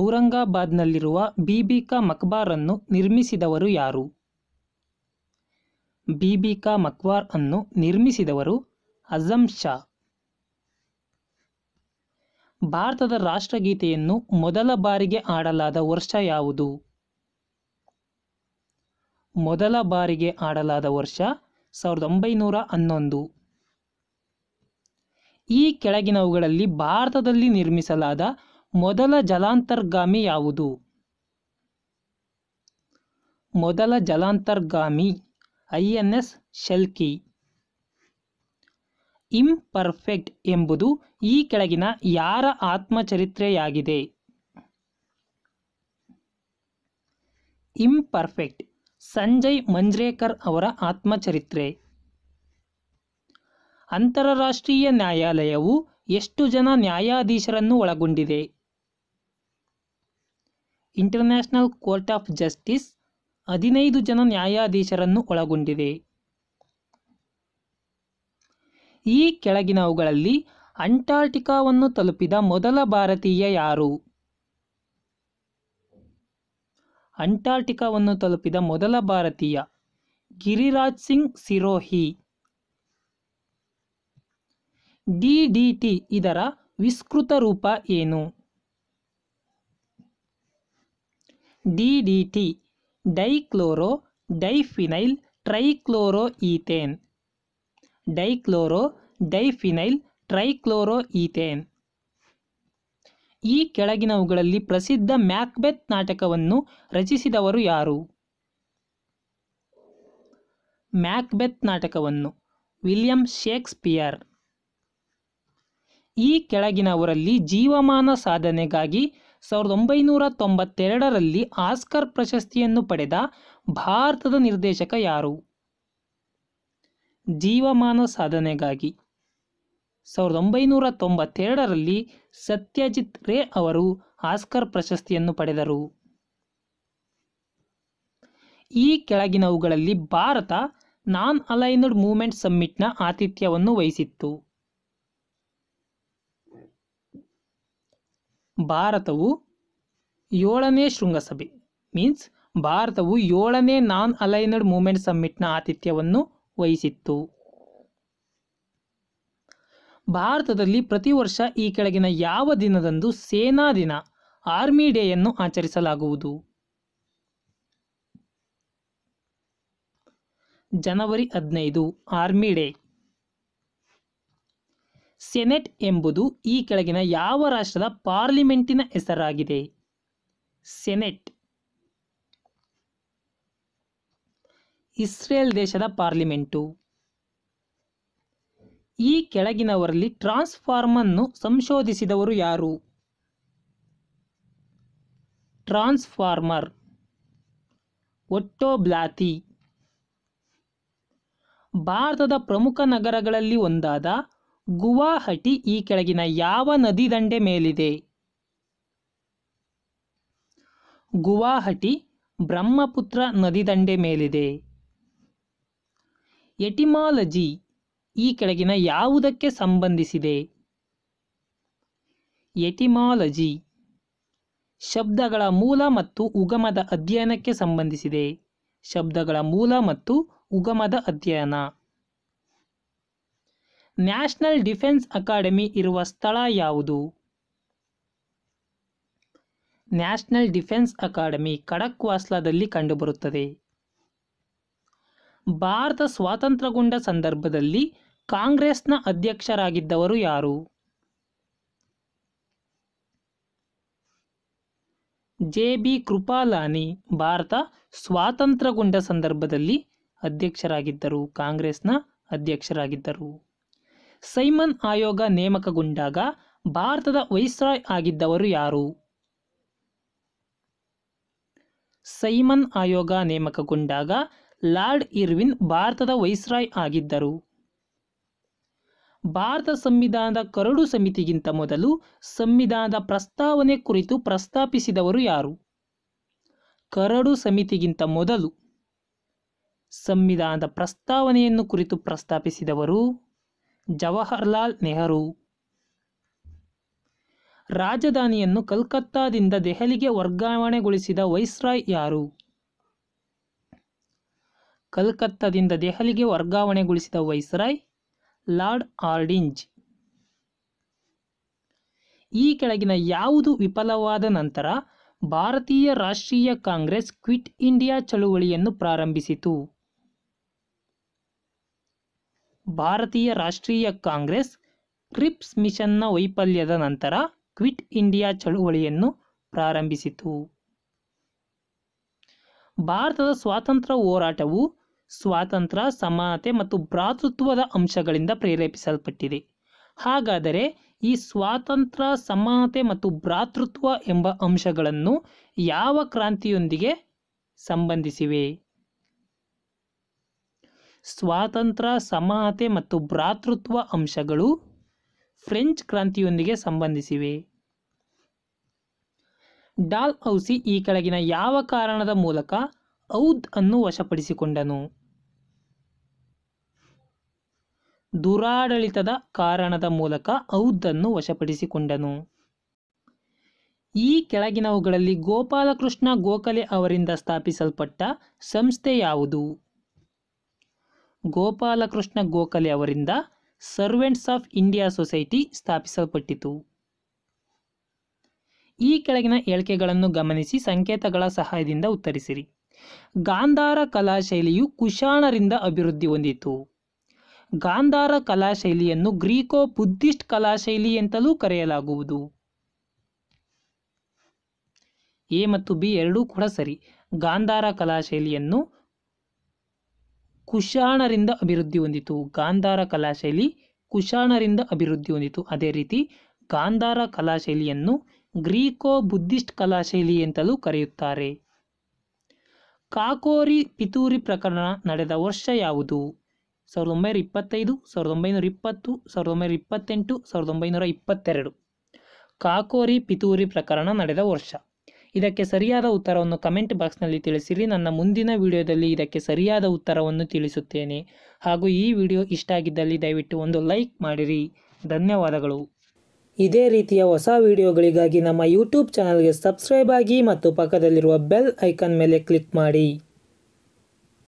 ಔರಂಗಾಬಾದ್ನಲ್ಲಿರುವ ಮಕ್ಬಾರ್ ಮಕ್ಬಾರನ್ನು ನಿರ್ಮಿಸಿದವರು ಯಾರು ಬೀಬಿಕಾ ಮಕ್ಬಾರ್ ಅನ್ನು ನಿರ್ಮಿಸಿದವರು ಅಜಂ ಶಾ ಭಾರತದ ರಾಷ್ಟ್ರಗೀತೆಯನ್ನು ಮೊದಲ ಬಾರಿಗೆ ಆಡಲಾದ ವರ್ಷ ಯಾವುದು ಮೊದಲ ಬಾರಿಗೆ ಆಡಲಾದ ವರ್ಷ ಸಾವಿರದ ಒಂಬೈನೂರ ಹನ್ನೊಂದು ಈ ಕೆಳಗಿನವುಗಳಲ್ಲಿ ಭಾರತದಲ್ಲಿ ನಿರ್ಮಿಸಲಾದ ಮೊದಲ ಜಲಾಂತರ್ಗಾಮಿ ಯಾವುದು ಮೊದಲ ಜಲಾಂತರ್ಗಾಮಿ I N S Shalki imperfect ಎಂಬುದು ಈ ಕೆಳಗಿನ ಯಾರ ಆತ್ಮಚರಿತ್ರೆಯಾಗಿದೆ ಇಂಪರ್ಫೆಕ್ಟ್ ಸಂಜಯ್ ಮಂಜ್ರೇಕರ್ ಅವರ ಆತ್ಮಚರಿತ್ರೆ ಅಂತಾರಾಷ್ಟ್ರೀಯ ನ್ಯಾಯಾಲಯವು ಎಷ್ಟು ಜನ ನ್ಯಾಯಾಧೀಶರನ್ನು ಒಳಗೊಂಡಿದೆ ಇಂಟರ್ನ್ಯಾಷನಲ್ ಕೋರ್ಟ್ ಆಫ್ ಜಸ್ಟಿಸ್ ಹದಿನೈದು ಜನ ನ್ಯಾಯಾಧೀಶರನ್ನು ಒಳಗೊಂಡಿದೆ ಈ ಕೆಳಗಿನವುಗಳಲ್ಲಿ ಅಂಟಾರ್ಟಿಕಾವನ್ನು ತಲುಪಿದ ಮೊದಲ ಭಾರತೀಯ ಯಾರು ಅಂಟಾರ್ಟಿಕಾವನ್ನು ತಲುಪಿದ ಮೊದಲ ಭಾರತೀಯ ಗಿರಿರಾಜ್ ಸಿಂಗ್ ಸಿರೋಹಿ ಡಿ ಇದರ ವಿಸ್ತೃತ ರೂಪ ಏನು DDT dichloro diphenyl trichloro ethane dichloro diphenyl trichloro ethane ಈ ಕೆಳಗಿನವುಗಳಲ್ಲಿ ಪ್ರಸಿದ್ಧ ಮ್ಯಾಕ್ಬೆತ್ ನಾಟಕವನ್ನು ರಚಿಸಿದವರು ಯಾರು ಮ್ಯಾಕ್ಬೆತ್ ನಾಟಕವನ್ನು ವಿಲಿಯಂ ಶೇಕ್ಸ್ಪಿಯರ್ ಈ ಕೆಳಗಿನವರಲ್ಲಿ ಜೀವಮಾನ ಸಾಧನೆಗಾಗಿ ಸಾವಿರದ ಒಂಬೈನೂರ ತೊಂಬತ್ತೆರಡರಲ್ಲಿ ಆಸ್ಕರ್ ಪ್ರಶಸ್ತಿಯನ್ನು ಪಡೆದ ಭಾರತದ ನಿರ್ದೇಶಕ ಯಾರು ಜೀವಮಾನ ಸಾಧನೆಗಾಗಿ ಸಾವಿರದ ಒಂಬೈನೂರ ತೊಂಬತ್ತೆರಡರಲ್ಲಿ ಸತ್ಯಜಿತ್ ರೇ ಅವರು ಆಸ್ಕರ್ ಪ್ರಶಸ್ತಿಯನ್ನು ಪಡೆದರು ಈ ಕೆಳಗಿನವುಗಳಲ್ಲಿ ಭಾರತ ನಾನ್ ಅಲೈನ್ಡ್ ಮೂವ್ಮೆಂಟ್ ಸಮ್ಮಿಟ್ನ ಆತಿಥ್ಯವನ್ನು ವಹಿಸಿತ್ತು ಭಾರತವು ಏಳನೇ ಶೃಂಗಸಭೆ ಮೀನ್ಸ್ ಭಾರತವು ಏಳನೇ ನಾನ್ ಅಲೈನಡ್ ಮೂಮೆಂಟ್ ಸಮ್ಮಿಟ್ನ ಆತಿಥ್ಯವನ್ನು ವಹಿಸಿತ್ತು ಭಾರತದಲ್ಲಿ ಪ್ರತಿ ವರ್ಷ ಈ ಕೆಳಗಿನ ಯಾವ ದಿನದಂದು ಸೇನಾ ದಿನ ಆರ್ಮಿ ಡೇಯನ್ನು ಆಚರಿಸಲಾಗುವುದು ಜನವರಿ ಹದಿನೈದು ಆರ್ಮಿ ಡೇ ಸೆನೆಟ್ ಎಂಬುದು ಈ ಕೆಳಗಿನ ಯಾವ ರಾಷ್ಟ್ರದ ಪಾರ್ಲಿಮೆಂಟಿನ ಹೆಸರಾಗಿದೆ ಸೆನೆಟ್ ಇಸ್ರೇಲ್ ದೇಶದ ಪಾರ್ಲಿಮೆಂಟು ಈ ಕೆಳಗಿನವರಲ್ಲಿ ಟ್ರಾನ್ಸ್ಫಾರ್ಮನ್ನು ಸಂಶೋಧಿಸಿದವರು ಯಾರು ಟ್ರಾನ್ಸ್ಫಾರ್ಮರ್ ಒಟ್ಟೋ ಬ್ಲಾತಿ ಭಾರತದ ಪ್ರಮುಖ ನಗರಗಳಲ್ಲಿ ಒಂದಾದ ಗುವಾಹಟಿ ಈ ಕೆಳಗಿನ ಯಾವ ನದಿ ದಂಡೆ ಮೇಲಿದೆ ಗುವಾಹಟಿ ಬ್ರಹ್ಮಪುತ್ರ ನದಿ ದಂಡೆ ಮೇಲಿದೆ ಎಟಿಮಾಲಜಿ ಈ ಕೆಳಗಿನ ಯಾವುದಕ್ಕೆ ಸಂಬಂಧಿಸಿದೆ ಎಟಿಮಾಲಜಿ ಶಬ್ದಗಳ ಮೂಲ ಮತ್ತು ಉಗಮದ ಅಧ್ಯಯನಕ್ಕೆ ಸಂಬಂಧಿಸಿದೆ ಶಬ್ದಗಳ ಮೂಲ ಮತ್ತು ಉಗಮದ ಅಧ್ಯಯನ ನ್ಯಾಷನಲ್ ಡಿಫೆನ್ಸ್ ಅಕಾಡೆಮಿ ಇರುವ ಸ್ಥಳ ಯಾವುದು ನ್ಯಾಷನಲ್ ಡಿಫೆನ್ಸ್ ಅಕಾಡೆಮಿ ವಾಸ್ಲಾದಲ್ಲಿ ಕಂಡುಬರುತ್ತದೆ ಭಾರತ ಸ್ವಾತಂತ್ರ್ಯಗೊಂಡ ಸಂದರ್ಭದಲ್ಲಿ ಕಾಂಗ್ರೆಸ್ನ ಅಧ್ಯಕ್ಷರಾಗಿದ್ದವರು ಯಾರು ಜೆ ಬಿ ಕೃಪಾಲಾನಿ ಭಾರತ ಸ್ವಾತಂತ್ರ್ಯಗೊಂಡ ಸಂದರ್ಭದಲ್ಲಿ ಅಧ್ಯಕ್ಷರಾಗಿದ್ದರು ಕಾಂಗ್ರೆಸ್ನ ಅಧ್ಯಕ್ಷರಾಗಿದ್ದರು ಸೈಮನ್ ಆಯೋಗ ನೇಮಕಗೊಂಡಾಗ ಭಾರತದ ವೈಸ್ರಾಯ್ ಆಗಿದ್ದವರು ಯಾರು ಸೈಮನ್ ಆಯೋಗ ನೇಮಕಗೊಂಡಾಗ ಲಾರ್ಡ್ ಇರ್ವಿನ್ ಭಾರತದ ವೈಸ್ರಾಯ್ ಆಗಿದ್ದರು ಭಾರತ ಸಂವಿಧಾನದ ಕರಡು ಸಮಿತಿಗಿಂತ ಮೊದಲು ಸಂವಿಧಾನದ ಪ್ರಸ್ತಾವನೆ ಕುರಿತು ಪ್ರಸ್ತಾಪಿಸಿದವರು ಯಾರು ಕರಡು ಸಮಿತಿಗಿಂತ ಮೊದಲು ಸಂವಿಧಾನದ ಪ್ರಸ್ತಾವನೆಯನ್ನು ಕುರಿತು ಪ್ರಸ್ತಾಪಿಸಿದವರು ಜವಾಹರ್ಲಾಲ್ ನೆಹರು ರಾಜಧಾನಿಯನ್ನು ಕಲ್ಕತ್ತಾದಿಂದ ದೆಹಲಿಗೆ ವರ್ಗಾವಣೆಗೊಳಿಸಿದ ವೈಸ್ರಾಯ್ ಯಾರು ಕಲ್ಕತ್ತಾದಿಂದ ದೆಹಲಿಗೆ ವರ್ಗಾವಣೆಗೊಳಿಸಿದ ವೈಸ್ರಾಯ್ ಲಾರ್ಡ್ ಆರ್ಡಿಂಜ್ ಈ ಕೆಳಗಿನ ಯಾವುದು ವಿಫಲವಾದ ನಂತರ ಭಾರತೀಯ ರಾಷ್ಟ್ರೀಯ ಕಾಂಗ್ರೆಸ್ ಕ್ವಿಟ್ ಇಂಡಿಯಾ ಚಳುವಳಿಯನ್ನು ಪ್ರಾರಂಭಿಸಿತು ಭಾರತೀಯ ರಾಷ್ಟ್ರೀಯ ಕಾಂಗ್ರೆಸ್ ಕ್ರಿಪ್ಸ್ ಮಿಷನ್ನ ವೈಫಲ್ಯದ ನಂತರ ಕ್ವಿಟ್ ಇಂಡಿಯಾ ಚಳುವಳಿಯನ್ನು ಪ್ರಾರಂಭಿಸಿತು ಭಾರತದ ಸ್ವಾತಂತ್ರ್ಯ ಹೋರಾಟವು ಸ್ವಾತಂತ್ರ್ಯ ಸಮಾನತೆ ಮತ್ತು ಭ್ರಾತೃತ್ವದ ಅಂಶಗಳಿಂದ ಪ್ರೇರೇಪಿಸಲ್ಪಟ್ಟಿದೆ ಹಾಗಾದರೆ ಈ ಸ್ವಾತಂತ್ರ್ಯ ಸಮಾನತೆ ಮತ್ತು ಭ್ರಾತೃತ್ವ ಎಂಬ ಅಂಶಗಳನ್ನು ಯಾವ ಕ್ರಾಂತಿಯೊಂದಿಗೆ ಸಂಬಂಧಿಸಿವೆ ಸ್ವಾತಂತ್ರ ಸಮಾನತೆ ಮತ್ತು ಭ್ರಾತೃತ್ವ ಅಂಶಗಳು ಫ್ರೆಂಚ್ ಕ್ರಾಂತಿಯೊಂದಿಗೆ ಸಂಬಂಧಿಸಿವೆ ಡಾಲ್ ಔಸಿ ಈ ಕೆಳಗಿನ ಯಾವ ಕಾರಣದ ಮೂಲಕ ಔದ್ ಅನ್ನು ವಶಪಡಿಸಿಕೊಂಡನು ದುರಾಡಳಿತದ ಕಾರಣದ ಮೂಲಕ ಔದ್ ಅನ್ನು ವಶಪಡಿಸಿಕೊಂಡನು ಈ ಕೆಳಗಿನವುಗಳಲ್ಲಿ ಗೋಪಾಲಕೃಷ್ಣ ಗೋಖಲೆ ಅವರಿಂದ ಸ್ಥಾಪಿಸಲ್ಪಟ್ಟ ಸಂಸ್ಥೆ ಯಾವುದು ಗೋಪಾಲಕೃಷ್ಣ ಗೋಖಲೆ ಅವರಿಂದ ಸರ್ವೆಂಟ್ಸ್ ಆಫ್ ಇಂಡಿಯಾ ಸೊಸೈಟಿ ಸ್ಥಾಪಿಸಲ್ಪಟ್ಟಿತು ಈ ಕೆಳಗಿನ ಹೇಳಿಕೆಗಳನ್ನು ಗಮನಿಸಿ ಸಂಕೇತಗಳ ಸಹಾಯದಿಂದ ಉತ್ತರಿಸಿರಿ ಗಾಂಧಾರ ಕಲಾಶೈಲಿಯು ಕುಶಾಣರಿಂದ ಅಭಿವೃದ್ಧಿ ಹೊಂದಿತು ಗಾಂಧಾರ ಕಲಾಶೈಲಿಯನ್ನು ಗ್ರೀಕೋ ಬುದ್ಧಿಸ್ಟ್ ಕಲಾಶೈಲಿ ಅಂತಲೂ ಕರೆಯಲಾಗುವುದು ಎ ಮತ್ತು ಬಿ ಎರಡೂ ಕೂಡ ಸರಿ ಗಾಂಧಾರ ಕಲಾಶೈಲಿಯನ್ನು ಕುಶಾಣರಿಂದ ಅಭಿವೃದ್ಧಿ ಹೊಂದಿತು ಗಾಂಧಾರ ಕಲಾಶೈಲಿ ಕುಶಾಣರಿಂದ ಅಭಿವೃದ್ಧಿ ಹೊಂದಿತು ಅದೇ ರೀತಿ ಗಾಂಧಾರ ಕಲಾಶೈಲಿಯನ್ನು ಗ್ರೀಕೋ ಬುದ್ಧಿಸ್ಟ್ ಕಲಾಶೈಲಿ ಅಂತಲೂ ಕರೆಯುತ್ತಾರೆ ಕಾಕೋರಿ ಪಿತೂರಿ ಪ್ರಕರಣ ನಡೆದ ವರ್ಷ ಯಾವುದು ಸಾವಿರದ ಒಂಬೈನೂರ ಇಪ್ಪತ್ತೈದು ಸಾವಿರದ ಒಂಬೈನೂರ ಇಪ್ಪತ್ತು ಸಾವಿರದ ಒಂಬೈನೂರ ಇಪ್ಪತ್ತೆಂಟು ಸಾವಿರದ ಒಂಬೈನೂರ ಇಪ್ಪತ್ತೆರಡು ಕಾಕೋರಿ ಪಿತೂರಿ ಪ್ರಕರಣ ನಡೆದ ವರ್ಷ ಇದಕ್ಕೆ ಸರಿಯಾದ ಉತ್ತರವನ್ನು ಕಮೆಂಟ್ ಬಾಕ್ಸ್ನಲ್ಲಿ ತಿಳಿಸಿರಿ ನನ್ನ ಮುಂದಿನ ವಿಡಿಯೋದಲ್ಲಿ ಇದಕ್ಕೆ ಸರಿಯಾದ ಉತ್ತರವನ್ನು ತಿಳಿಸುತ್ತೇನೆ ಹಾಗೂ ಈ ವಿಡಿಯೋ ಇಷ್ಟ ಆಗಿದ್ದಲ್ಲಿ ದಯವಿಟ್ಟು ಒಂದು ಲೈಕ್ ಮಾಡಿರಿ ಧನ್ಯವಾದಗಳು ಇದೇ ರೀತಿಯ ಹೊಸ ವಿಡಿಯೋಗಳಿಗಾಗಿ ನಮ್ಮ ಯೂಟ್ಯೂಬ್ ಚಾನಲ್ಗೆ ಸಬ್ಸ್ಕ್ರೈಬ್ ಆಗಿ ಮತ್ತು ಪಕ್ಕದಲ್ಲಿರುವ ಬೆಲ್ ಐಕಾನ್ ಮೇಲೆ ಕ್ಲಿಕ್ ಮಾಡಿ